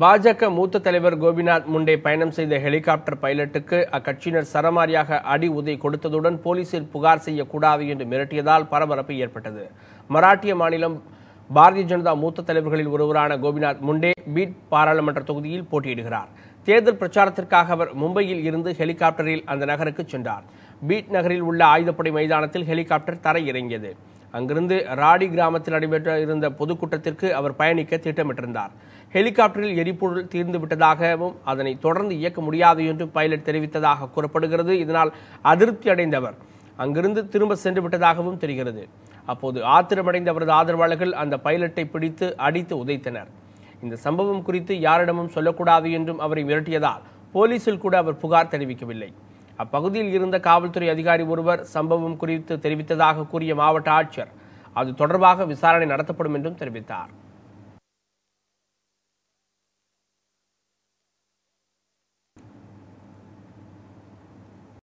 பாஜக மூத்த தலைவர் கோபிநாத் முண்டே பயணம் செய்த ஹெலிகாப்டர் பைலட்டுக்கு அக்கட்சியினர் சரமாரியாக அடி உதை கொடுத்ததுடன் போலீசில் புகார் செய்யக்கூடாது என்று மிரட்டியதால் பரபரப்பு ஏற்பட்டது மராட்டிய மாநிலம் பாரதிய ஜனதா மூத்த தலைவர்களில் ஒருவரான கோபிநாத் முண்டே பீட் பாராளுமன்ற தொகுதியில் போட்டியிடுகிறார் தேர்தல் பிரச்சாரத்திற்காக அவர் மும்பையில் இருந்து ஹெலிகாப்டரில் அந்த நகருக்கு சென்றார் பீட் நகரில் உள்ள ஆயுதப்படை மைதானத்தில் ஹெலிகாப்டர் தரையிறங்கியது அங்கிருந்து ராடி கிராமத்தில் நடைபெற்ற இருந்த பொதுக்கூட்டத்திற்கு அவர் பயணிக்க திட்டமிட்டிருந்தார் ஹெலிகாப்டரில் எரிபொருள் தீர்ந்து விட்டதாகவும் அதனை தொடர்ந்து இயக்க முடியாது என்று பைலட் தெரிவித்ததாக கூறப்படுகிறது இதனால் அதிருப்தி அடைந்தவர் அங்கிருந்து திரும்ப சென்று விட்டதாகவும் தெரிகிறது அப்போது ஆத்திரமடைந்த அவரது ஆதரவாளர்கள் அந்த பைலட்டை பிடித்து அடித்து உதைத்தனர் இந்த சம்பவம் குறித்து யாரிடமும் சொல்லக்கூடாது என்றும் அவரை மிரட்டியதால் போலீசில் கூட அவர் புகார் தெரிவிக்கவில்லை அப்பகுதியில் இருந்த காவல்துறை அதிகாரி ஒருவர் சம்பவம் குறித்து தெரிவித்ததாக கூறிய மாவட்ட ஆட்சியர் அது தொடர்பாக விசாரணை நடத்தப்படும் என்றும் தெரிவித்தார்